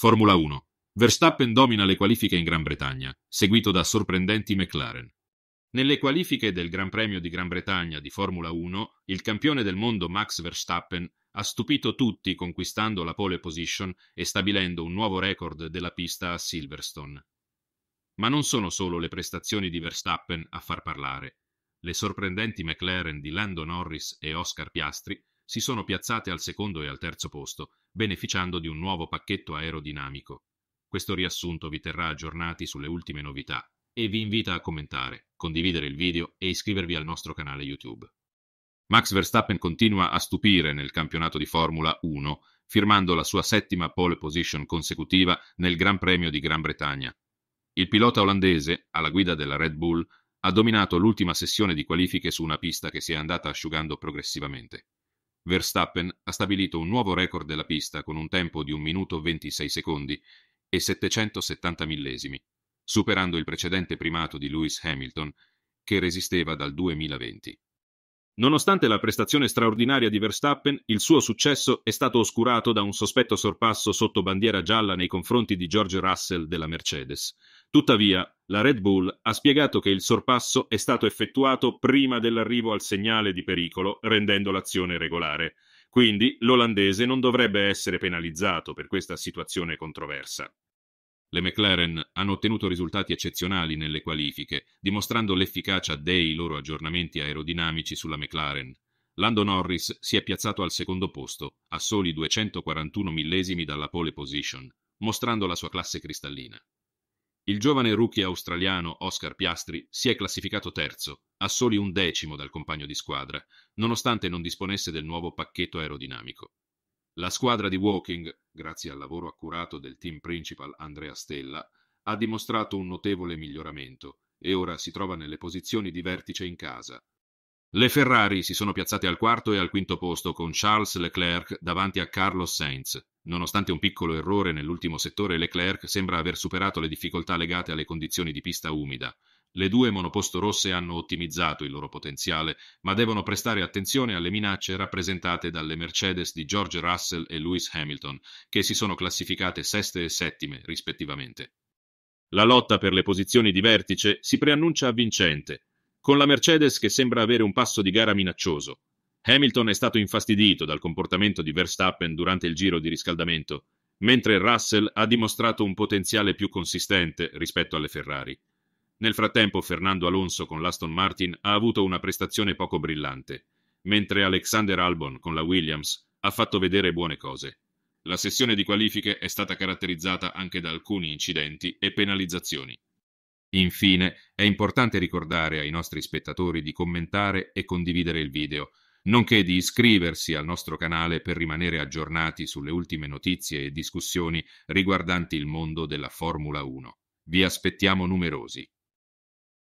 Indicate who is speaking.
Speaker 1: Formula 1. Verstappen domina le qualifiche in Gran Bretagna, seguito da sorprendenti McLaren. Nelle qualifiche del Gran Premio di Gran Bretagna di Formula 1, il campione del mondo Max Verstappen ha stupito tutti conquistando la pole position e stabilendo un nuovo record della pista a Silverstone. Ma non sono solo le prestazioni di Verstappen a far parlare. Le sorprendenti McLaren di Lando Norris e Oscar Piastri si sono piazzate al secondo e al terzo posto, beneficiando di un nuovo pacchetto aerodinamico. Questo riassunto vi terrà aggiornati sulle ultime novità e vi invita a commentare, condividere il video e iscrivervi al nostro canale YouTube. Max Verstappen continua a stupire nel campionato di Formula 1, firmando la sua settima pole position consecutiva nel Gran Premio di Gran Bretagna. Il pilota olandese, alla guida della Red Bull, ha dominato l'ultima sessione di qualifiche su una pista che si è andata asciugando progressivamente. Verstappen ha stabilito un nuovo record della pista con un tempo di 1 minuto 26 secondi e 770 millesimi, superando il precedente primato di Lewis Hamilton, che resisteva dal 2020. Nonostante la prestazione straordinaria di Verstappen, il suo successo è stato oscurato da un sospetto sorpasso sotto bandiera gialla nei confronti di George Russell della Mercedes, Tuttavia, la Red Bull ha spiegato che il sorpasso è stato effettuato prima dell'arrivo al segnale di pericolo, rendendo l'azione regolare. Quindi l'olandese non dovrebbe essere penalizzato per questa situazione controversa. Le McLaren hanno ottenuto risultati eccezionali nelle qualifiche, dimostrando l'efficacia dei loro aggiornamenti aerodinamici sulla McLaren. Lando Norris si è piazzato al secondo posto, a soli 241 millesimi dalla pole position, mostrando la sua classe cristallina. Il giovane rookie australiano Oscar Piastri si è classificato terzo, a soli un decimo dal compagno di squadra, nonostante non disponesse del nuovo pacchetto aerodinamico. La squadra di Walking, grazie al lavoro accurato del team principal Andrea Stella, ha dimostrato un notevole miglioramento e ora si trova nelle posizioni di vertice in casa. Le Ferrari si sono piazzate al quarto e al quinto posto con Charles Leclerc davanti a Carlos Sainz, Nonostante un piccolo errore nell'ultimo settore, Leclerc sembra aver superato le difficoltà legate alle condizioni di pista umida. Le due monoposto rosse hanno ottimizzato il loro potenziale, ma devono prestare attenzione alle minacce rappresentate dalle Mercedes di George Russell e Lewis Hamilton, che si sono classificate seste e settime, rispettivamente. La lotta per le posizioni di vertice si preannuncia vincente, con la Mercedes che sembra avere un passo di gara minaccioso, Hamilton è stato infastidito dal comportamento di Verstappen durante il Giro di riscaldamento, mentre Russell ha dimostrato un potenziale più consistente rispetto alle Ferrari. Nel frattempo Fernando Alonso con l'Aston Martin ha avuto una prestazione poco brillante, mentre Alexander Albon con la Williams ha fatto vedere buone cose. La sessione di qualifiche è stata caratterizzata anche da alcuni incidenti e penalizzazioni. Infine, è importante ricordare ai nostri spettatori di commentare e condividere il video nonché di iscriversi al nostro canale per rimanere aggiornati sulle ultime notizie e discussioni riguardanti il mondo della Formula 1. Vi aspettiamo numerosi.